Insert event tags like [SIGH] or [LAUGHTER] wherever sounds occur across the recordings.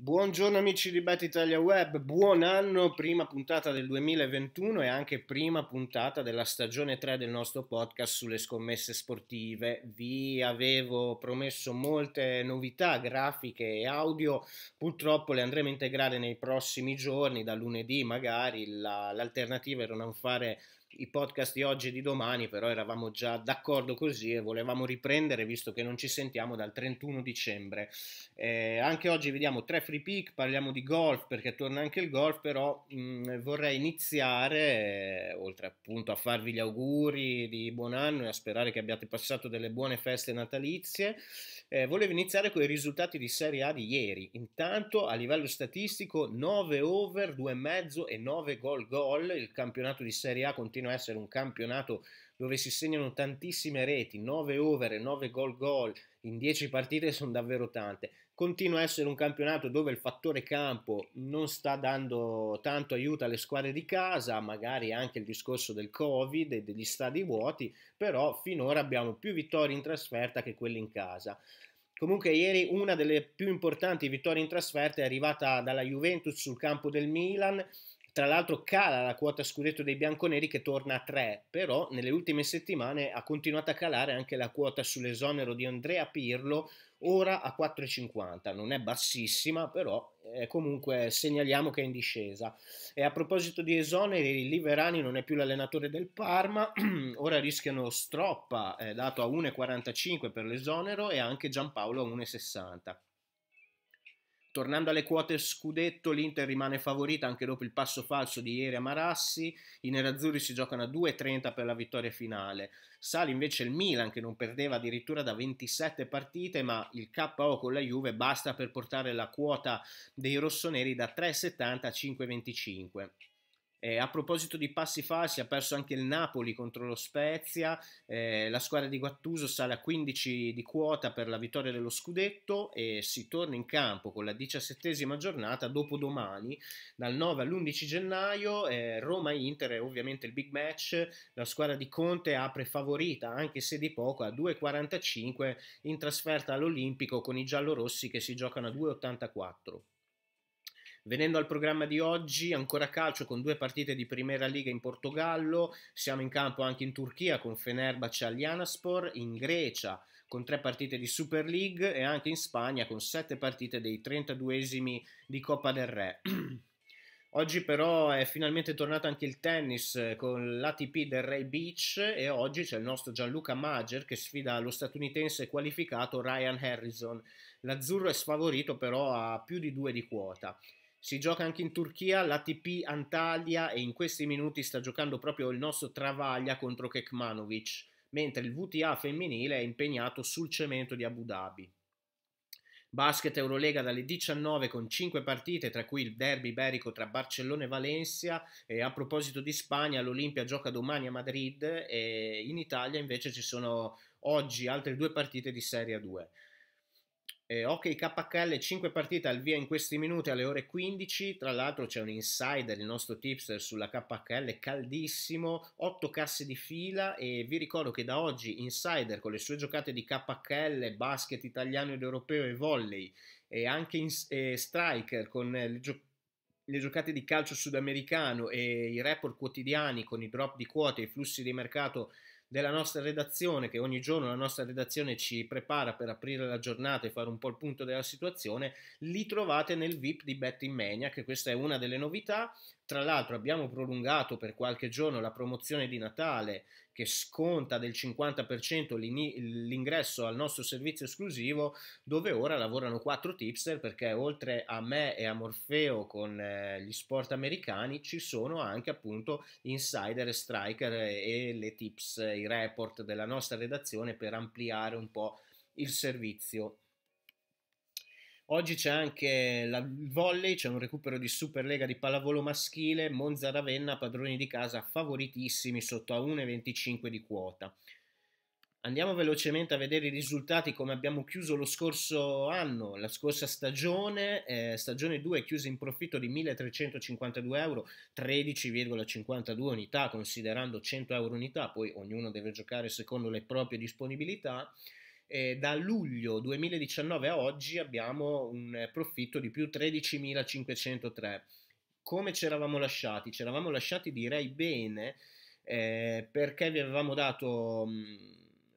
Buongiorno amici di Bet Italia Web, buon anno, prima puntata del 2021 e anche prima puntata della stagione 3 del nostro podcast sulle scommesse sportive. Vi avevo promesso molte novità grafiche e audio, purtroppo le andremo a integrare nei prossimi giorni, da lunedì magari, la, l'alternativa era non fare i podcast di oggi e di domani, però eravamo già d'accordo così e volevamo riprendere visto che non ci sentiamo dal 31 dicembre. Eh, anche oggi vediamo tre free pick, parliamo di golf perché torna anche il golf, però mh, mm, vorrei iniziare, eh, oltre appunto a farvi gli auguri di buon anno e a sperare che abbiate passato delle buone feste natalizie, eh, volevo iniziare con i risultati di Serie A di ieri. Intanto a livello statistico 9 over, 2,5 e 9 gol gol, il campionato di Serie A continua continua a essere un campionato dove si segnano tantissime reti, 9 over 9 gol gol in 10 partite sono davvero tante. Continua a essere un campionato dove il fattore campo non sta dando tanto aiuto alle squadre di casa, magari anche il discorso del Covid e degli stadi vuoti, però finora abbiamo più vittorie in trasferta che quelle in casa. Comunque ieri una delle più importanti vittorie in trasferta è arrivata dalla Juventus sul campo del Milan tra l'altro cala la quota scudetto dei bianconeri che torna a 3, però nelle ultime settimane ha continuato a calare anche la quota sull'esonero di Andrea Pirlo, ora a 4,50. Non è bassissima, però eh, comunque segnaliamo che è in discesa. E a proposito di esoneri, Liverani non è più l'allenatore del Parma, [CLEARS THROAT] ora rischiano Stroppa, eh, dato a 1,45 per l'esonero, e anche Giampaolo a 1,60. Tornando alle quote scudetto, l'Inter rimane favorita anche dopo il passo falso di ieri a Marassi. I nerazzurri si giocano a 2,30 per la vittoria finale. Sale invece il Milan che non perdeva addirittura da 27 partite, ma il KO con la Juve basta per portare la quota dei rossoneri da 3,70 a 5,25. Eh, a proposito di passi falsi, ha perso anche il Napoli contro lo Spezia, eh, la squadra di Guattuso sale a 15 di quota per la vittoria dello scudetto e si torna in campo con la diciassettesima giornata dopo domani, dal 9 all'11 gennaio, eh, Roma-Inter è ovviamente il big match, la squadra di Conte apre favorita anche se di poco a 2,45 in trasferta all'Olimpico con i giallorossi che si giocano a 2,84. Venendo al programma di oggi, ancora calcio con due partite di Primera Liga in Portogallo, siamo in campo anche in Turchia con Fenerbahce Alianaspor, in Grecia con tre partite di Super League e anche in Spagna con sette partite dei 32esimi di Coppa del Re. [CLEARS THROAT] Oggi però è finalmente tornato anche il tennis eh, con l'ATP del Ray Beach e oggi c'è il nostro Gianluca Mager che sfida lo statunitense qualificato Ryan Harrison. L'azzurro è sfavorito però a più di due di quota si gioca anche in Turchia l'ATP Antalya e in questi minuti sta giocando proprio il nostro Travaglia contro Kekmanovic, mentre il VTA femminile è impegnato sul cemento di Abu Dhabi. Basket Eurolega dalle 19 con 5 partite, tra cui il derby iberico tra Barcellona e Valencia. E a proposito di Spagna, l'Olimpia gioca domani a Madrid e in Italia invece ci sono oggi altre due partite di Serie 2. Eh, ok KL 5 partite al via in questi minuti alle ore 15, tra l'altro c'è un insider, il nostro tipster sulla KL caldissimo, 8 casse di fila e vi ricordo che da oggi insider con le sue giocate di KL, basket italiano ed europeo e volley e anche in, e striker con le, gio- le giocate di calcio sudamericano e i report quotidiani con i drop di quote e i flussi di mercato della nostra redazione, che ogni giorno la nostra redazione ci prepara per aprire la giornata e fare un po' il punto della situazione, li trovate nel VIP di Betting Mania, che questa è una delle novità. Tra l'altro abbiamo prolungato per qualche giorno la promozione di Natale che sconta del 50% l'ingresso al nostro servizio esclusivo dove ora lavorano quattro tipster perché oltre a me e a Morfeo con eh, gli sport americani ci sono anche appunto insider e striker e le tips, i report della nostra redazione per ampliare un po' il servizio Oggi c'è anche la, volley, c'è un recupero di Superlega di pallavolo maschile, Monza Ravenna, padroni di casa favoritissimi sotto a 1,25 di quota. Andiamo velocemente a vedere i risultati come abbiamo chiuso lo scorso anno, la scorsa stagione, eh, stagione 2 chiusa in profitto di 1352 euro, 13,52 unità considerando 100 euro unità, poi ognuno deve giocare secondo le proprie disponibilità eh, da luglio 2019 a oggi abbiamo un profitto di più 13.503. Come ci eravamo lasciati? Ci eravamo lasciati direi bene eh, perché vi avevamo dato mh, mm,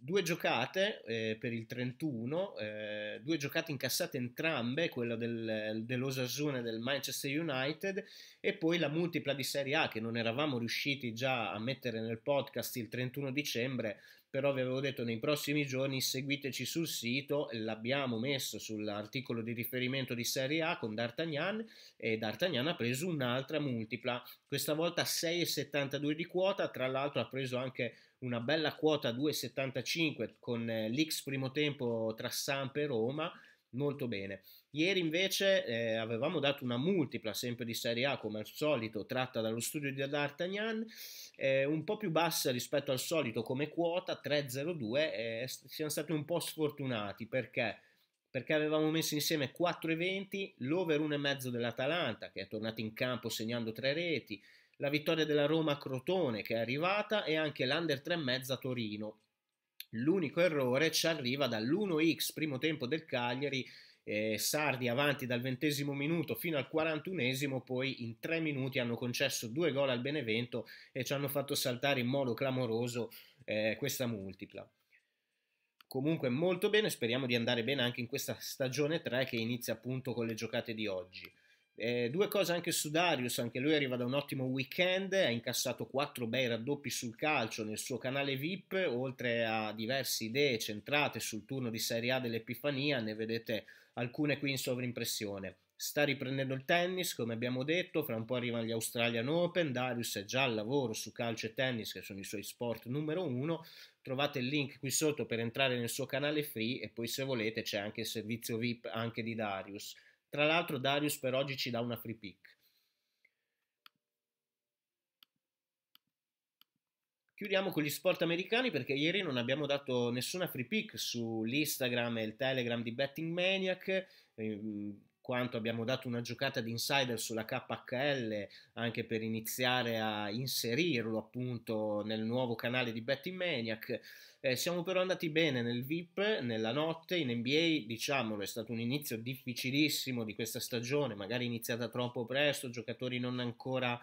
due giocate eh, per il 31, eh, due giocate incassate entrambe, quella del, dell'Osasuna e del Manchester United e poi la multipla di Serie A che non eravamo riusciti già a mettere nel podcast il 31 dicembre però vi avevo detto nei prossimi giorni seguiteci sul sito, l'abbiamo messo sull'articolo di riferimento di Serie A con D'Artagnan e D'Artagnan ha preso un'altra multipla, questa volta 6,72 di quota, tra l'altro ha preso anche una bella quota 2,75 con eh, l'ex primo tempo tra Samp e Roma molto bene. Ieri invece eh, avevamo dato una multipla, sempre di Serie A come al solito, tratta dallo studio di D'Artagnan, eh, un po' più bassa rispetto al solito come quota, 3,02, eh, siamo stati un po' sfortunati perché perché avevamo messo insieme quattro eventi, l'over 1,5 dell'Atalanta che è tornato in campo segnando tre reti, la vittoria della Roma a Crotone che è arrivata e anche l'under 3,5 a Torino L'unico errore ci arriva dall'1x primo tempo del Cagliari, eh, Sardi avanti dal ventesimo minuto fino al quarantunesimo, poi in tre minuti hanno concesso due gol al Benevento e ci hanno fatto saltare in modo clamoroso eh, questa multipla. Comunque molto bene, speriamo di andare bene anche in questa stagione 3 che inizia appunto con le giocate di oggi. Eh, due cose anche su Darius, anche lui arriva da un ottimo weekend, ha incassato quattro bei raddoppi sul calcio nel suo canale VIP, oltre a diverse idee centrate sul turno di Serie A dell'Epifania, ne vedete alcune qui in sovrimpressione. Sta riprendendo il tennis, come abbiamo detto, fra un po' arrivano gli Australian Open, Darius è già al lavoro su calcio e tennis, che sono i suoi sport numero uno, trovate il link qui sotto per entrare nel suo canale free e poi se volete c'è anche il servizio VIP anche di Darius. Tra l'altro Darius per oggi ci dà una free pick. Chiudiamo con gli sport americani perché ieri non abbiamo dato nessuna free pick su sull'Instagram e il Telegram di Betting Maniac ehm, quanto abbiamo dato una giocata di insider sulla KHL anche per iniziare a inserirlo appunto nel nuovo canale di Betting Maniac. Eh, siamo però andati bene nel VIP, nella notte, in NBA, diciamolo, è stato un inizio difficilissimo di questa stagione, magari iniziata troppo presto, giocatori non ancora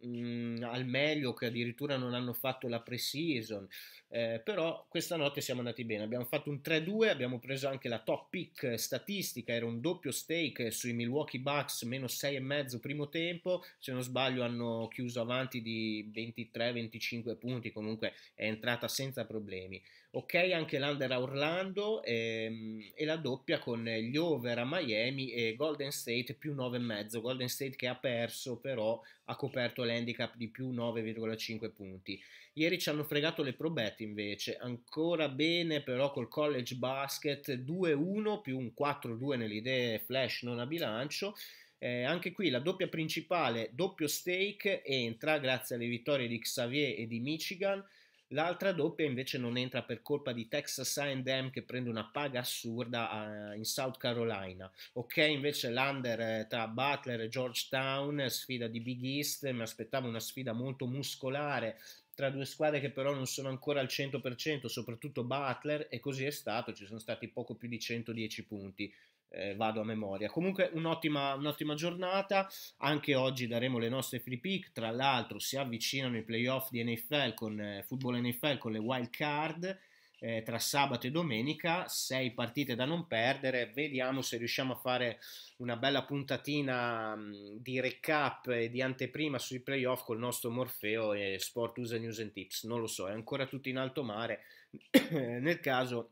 mh, mhmm, al meglio, che addirittura non hanno fatto la pre-season, eh, però questa notte siamo andati bene, abbiamo fatto un 3-2, abbiamo preso anche la top pick statistica, era un doppio stake sui Milwaukee Bucks, meno 6,5 primo tempo, se non sbaglio hanno chiuso avanti di 23-25 punti, comunque è entrata senza problemi ok anche l'under a Orlando e, ehm, e la doppia con gli over a Miami e Golden State più 9,5, Golden State che ha perso però ha coperto l'handicap di più 9,5 punti. Ieri ci hanno fregato le probette invece, ancora bene però col college basket 2-1 più un 4-2 nell'idea flash non a bilancio. Eh, anche qui la doppia principale, doppio stake entra grazie alle vittorie di Xavier e di Michigan L'altra doppia invece non entra per colpa di Texas AM che prende una paga assurda in South Carolina. Ok, invece l'under eh, tra Butler e Georgetown, eh, sfida di Big East, mi aspettavo una sfida molto muscolare tra due squadre che però non sono ancora al 100%, soprattutto Butler, e così è stato, ci sono stati poco più di 110 punti eh, vado a memoria. Comunque un'ottima, un'ottima, giornata, anche oggi daremo le nostre free pick, tra l'altro si avvicinano i playoff di NFL con eh, football NFL con le wild card eh, tra sabato e domenica, 6 partite da non perdere, vediamo se riusciamo a fare una bella puntatina mh, mm, di recap e di anteprima sui playoff col nostro Morfeo e Sport User News and Tips, non lo so, è ancora tutto in alto mare, [COUGHS] nel caso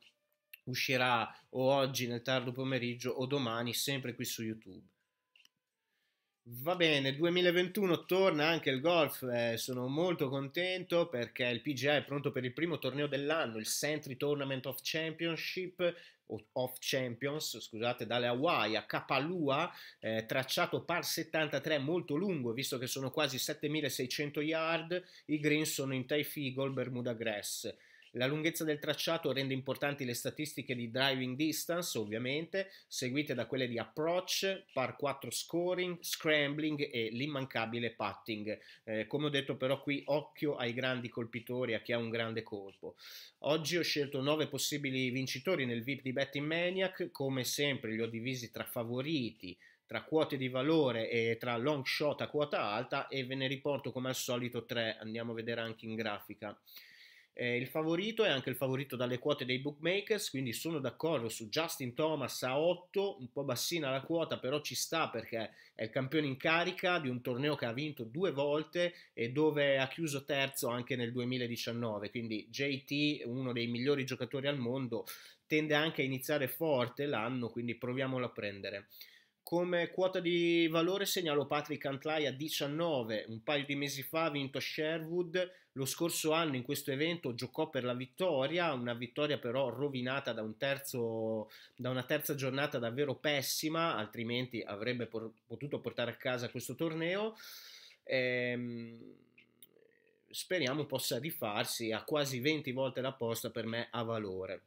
uscirà o oggi nel tardo pomeriggio o domani, sempre qui su YouTube. Va bene, 2021 torna anche il golf, eh, sono molto contento perché il PGA è pronto per il primo torneo dell'anno, il Sentry Tournament of Championship, of Champions, scusate, dalle Hawaii a Kapalua, eh, tracciato par 73 molto lungo, visto che sono quasi 7600 yard, i green sono in Taifi, Gol, Bermuda Grass. La lunghezza del tracciato rende importanti le statistiche di driving distance, ovviamente, seguite da quelle di approach, par 4 scoring, scrambling e l'immancabile putting. Eh, come ho detto però qui, occhio ai grandi colpitori, a chi ha un grande colpo. Oggi ho scelto 9 possibili vincitori nel VIP di Betting Maniac, come sempre li ho divisi tra favoriti, tra quote di valore e tra long shot a quota alta e ve ne riporto come al solito 3, andiamo a vedere anche in grafica eh, il favorito è anche il favorito dalle quote dei bookmakers, quindi sono d'accordo su Justin Thomas a 8, un po' bassina la quota, però ci sta perché è il campione in carica di un torneo che ha vinto due volte e dove ha chiuso terzo anche nel 2019, quindi JT, è uno dei migliori giocatori al mondo, tende anche a iniziare forte l'anno, quindi proviamolo a prendere. Come quota di valore segnalo Patrick Antlai a 19, un paio di mesi fa ha vinto Sherwood, lo scorso anno in questo evento giocò per la vittoria, una vittoria però rovinata da, un terzo, da una terza giornata davvero pessima, altrimenti avrebbe por- potuto portare a casa questo torneo. Ehm, speriamo possa rifarsi a quasi 20 volte la posta per me a valore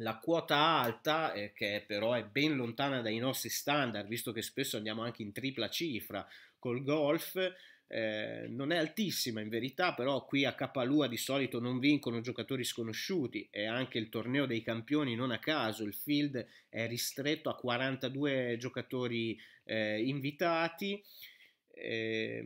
la quota alta, eh, che però è ben lontana dai nostri standard, visto che spesso andiamo anche in tripla cifra col golf, eh, non è altissima in verità, però qui a Capalua di solito non vincono giocatori sconosciuti e anche il torneo dei campioni non a caso, il field è ristretto a 42 giocatori eh, invitati eh,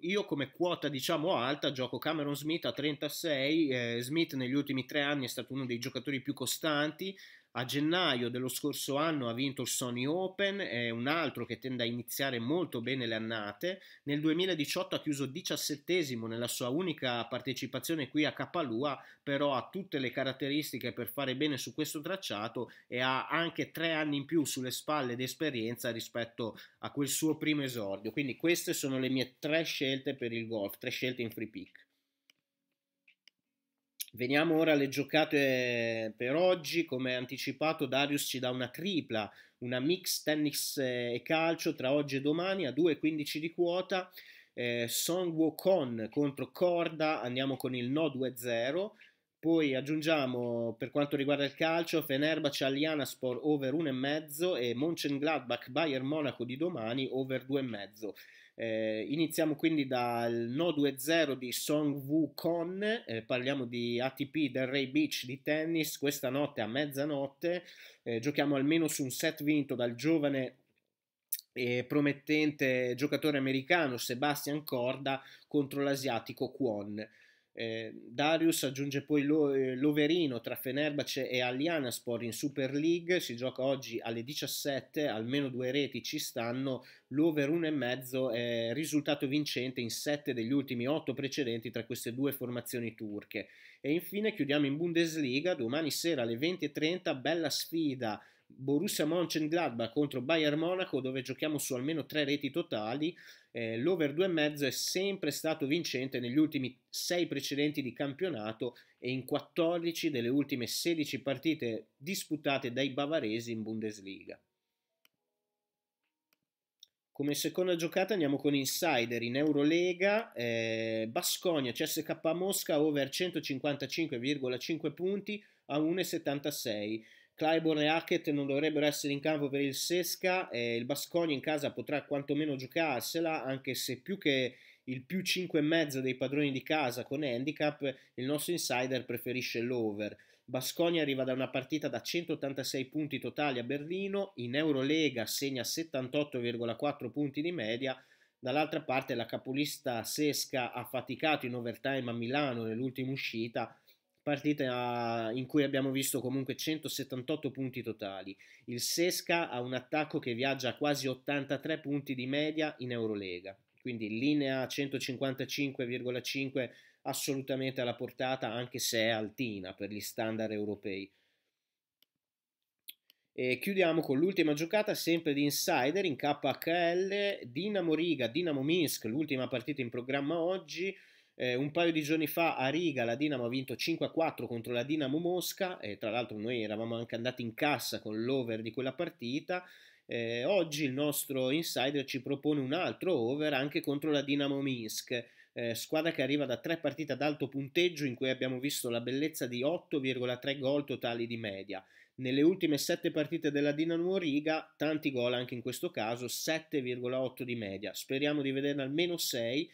io come quota diciamo alta gioco Cameron Smith a 36, eh, Smith negli ultimi tre anni è stato uno dei giocatori più costanti, a gennaio dello scorso anno ha vinto il Sony Open, è un altro che tende a iniziare molto bene le annate. Nel 2018 ha chiuso diciassettesimo nella sua unica partecipazione qui a Capalua, però ha tutte le caratteristiche per fare bene su questo tracciato e ha anche tre anni in più sulle spalle d'esperienza rispetto a quel suo primo esordio. Quindi queste sono le mie tre scelte per il golf, tre scelte in free pick. Veniamo ora alle giocate per oggi, come anticipato Darius ci dà una tripla, una mix tennis e calcio tra oggi e domani a 2.15 di quota, eh, Song Wokon contro Corda, andiamo con il no 2-0, poi aggiungiamo per quanto riguarda il calcio Fenerbahce Alianaspor over 1,5 e Mönchengladbach Bayern Monaco di domani over 2,5. Eh, iniziamo quindi dal No 2-0 di Song Wu Kon, eh, parliamo di ATP del Ray Beach di tennis questa notte a mezzanotte, eh, giochiamo almeno su un set vinto dal giovane e promettente giocatore americano Sebastian Corda contro l'asiatico Kwon. Eh, Darius aggiunge poi lo, eh, l'Overino tra Fenerbahce e Alianaspor in Super League, si gioca oggi alle 17, almeno due reti ci stanno, l'over 1,5 è risultato vincente in 7 degli ultimi 8 precedenti tra queste due formazioni turche. E infine chiudiamo in Bundesliga, domani sera alle 20.30, bella sfida Borussia Mönchengladbach contro Bayern Monaco dove giochiamo su almeno tre reti totali, eh, l'over 2,5 è sempre stato vincente negli ultimi 6 precedenti di campionato e in 14 delle ultime 16 partite disputate dai bavaresi in Bundesliga. Come seconda giocata andiamo con Insider in Eurolega, eh, Basconia CSK Mosca over 155,5 punti a 1,76. Clyburn e Hackett non dovrebbero essere in campo per il Sesca e il Bascogna in casa potrà quantomeno giocarsela anche se più che il più 5,5 dei padroni di casa con handicap, il nostro insider preferisce l'over. Bascogna arriva da una partita da 186 punti totali a Berlino, in Eurolega segna 78,4 punti di media, dall'altra parte la capolista Sesca ha faticato in overtime a Milano nell'ultima uscita, partita in cui abbiamo visto comunque 178 punti totali. Il Sesca ha un attacco che viaggia a quasi 83 punti di media in Eurolega, quindi linea 155,5 assolutamente alla portata anche se è altina per gli standard europei. E chiudiamo con l'ultima giocata sempre di insider in KHL, Dinamo Riga, Dinamo Minsk, l'ultima partita in programma oggi. Eh, un paio di giorni fa a Riga la Dinamo ha vinto 5-4 contro la Dinamo Mosca, e tra l'altro noi eravamo anche andati in cassa con l'over di quella partita. Eh, oggi il nostro insider ci propone un altro over anche contro la Dinamo Minsk, eh, squadra che arriva da tre partite ad alto punteggio in cui abbiamo visto la bellezza di 8,3 gol totali di media. Nelle ultime sette partite della Dinamo Riga, tanti gol anche in questo caso, 7,8 di media. Speriamo di vederne almeno 6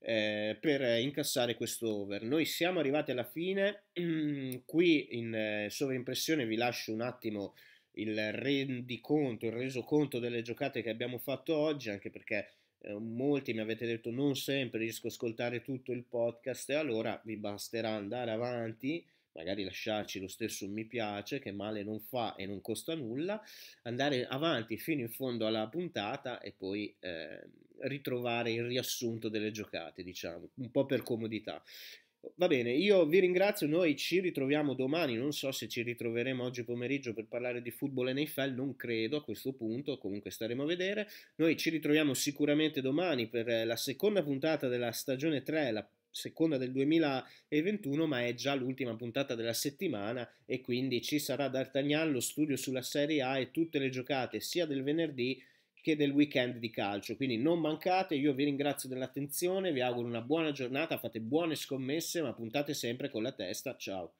eh, per incassare questo over. Noi siamo arrivati alla fine, [CLEARS THROAT] qui in eh, sovraimpressione vi lascio un attimo il rendiconto, il resoconto delle giocate che abbiamo fatto oggi, anche perché eh, molti mi avete detto non sempre riesco a ascoltare tutto il podcast e allora vi basterà andare avanti magari lasciarci lo stesso mi piace che male non fa e non costa nulla andare avanti fino in fondo alla puntata e poi eh, ritrovare il riassunto delle giocate, diciamo, un po' per comodità. Va bene, io vi ringrazio, noi ci ritroviamo domani, non so se ci ritroveremo oggi pomeriggio per parlare di football NFL, non credo a questo punto, comunque staremo a vedere. Noi ci ritroviamo sicuramente domani per la seconda puntata della stagione 3, la seconda del 2021, ma è già l'ultima puntata della settimana e quindi ci sarà D'Artagnan, lo studio sulla Serie A e tutte le giocate sia del venerdì che del weekend di calcio. Quindi non mancate, io vi ringrazio dell'attenzione, vi auguro una buona giornata, fate buone scommesse, ma puntate sempre con la testa. Ciao!